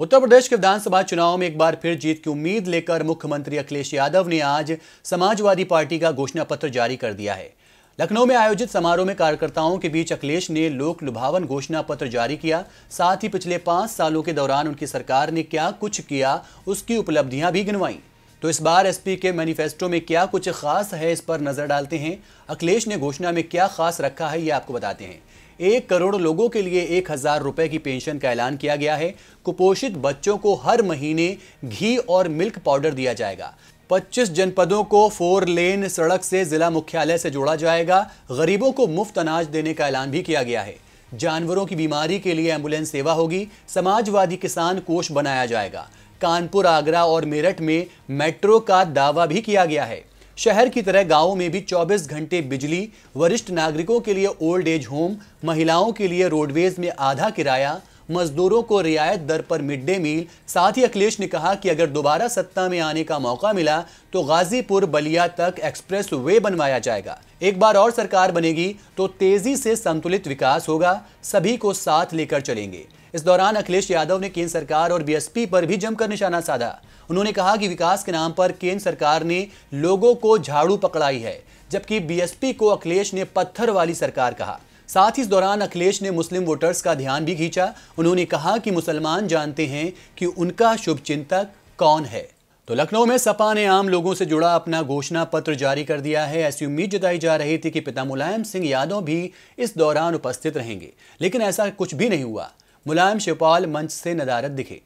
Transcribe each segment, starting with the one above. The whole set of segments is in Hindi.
उत्तर प्रदेश के विधानसभा चुनाव में एक बार फिर जीत की उम्मीद लेकर मुख्यमंत्री अखिलेश यादव ने आज समाजवादी पार्टी का घोषणा पत्र जारी कर दिया है लखनऊ में आयोजित समारोह में कार्यकर्ताओं के बीच अखिलेश ने लोक लुभावन घोषणा पत्र जारी किया साथ ही पिछले पांच सालों के दौरान उनकी सरकार ने क्या कुछ किया उसकी उपलब्धियां भी गिनवाई तो इस बार एसपी के मैनिफेस्टो में क्या कुछ खास है इस पर नजर डालते हैं अखिलेश ने घोषणा में क्या खास रखा है ये आपको बताते हैं एक करोड़ लोगों के लिए एक हजार रुपए की पेंशन का ऐलान किया गया है कुपोषित बच्चों को हर महीने घी और मिल्क पाउडर दिया जाएगा 25 जनपदों को फोर लेन सड़क से जिला मुख्यालय से जोड़ा जाएगा गरीबों को मुफ्त अनाज देने का ऐलान भी किया गया है जानवरों की बीमारी के लिए एम्बुलेंस सेवा होगी समाजवादी किसान कोष बनाया जाएगा कानपुर आगरा और मेरठ में मेट्रो का दावा भी किया गया है शहर की तरह गांवों में भी 24 घंटे बिजली वरिष्ठ नागरिकों के लिए ओल्ड एज होम महिलाओं के लिए रोडवेज में आधा किराया मजदूरों को रियायत दर पर मिड डे मील साथ ही अखिलेश ने कहा कि अगर दोबारा सत्ता में आने का मौका मिला तो गाजीपुर बलिया तक एक्सप्रेस वे बनवाया जाएगा एक बार और सरकार बनेगी तो तेजी से संतुलित विकास होगा सभी को साथ लेकर चलेंगे इस दौरान अखिलेश यादव ने केंद्र सरकार और बीएसपी पर भी जमकर निशाना साधा उन्होंने कहा कि विकास के नाम पर केंद्र सरकार ने लोगों को झाड़ू पकड़ाई है जबकि बीएसपी को अखिलेश ने पत्थर वाली सरकार कहा साथ ही इस दौरान अखिलेश ने मुस्लिम वोटर्स का ध्यान भी खींचा उन्होंने कहा कि मुसलमान जानते हैं कि उनका शुभ चिंतक कौन है तो लखनऊ में सपा ने आम लोगों से जुड़ा अपना घोषणा पत्र जारी कर दिया है ऐसी उम्मीद जताई जा रही थी कि पिता मुलायम सिंह यादव भी इस दौरान उपस्थित रहेंगे लेकिन ऐसा कुछ भी नहीं हुआ मुलायम शिवपाल मंच से नदारत दिखे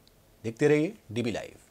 देखते रहिए डीबी लाइव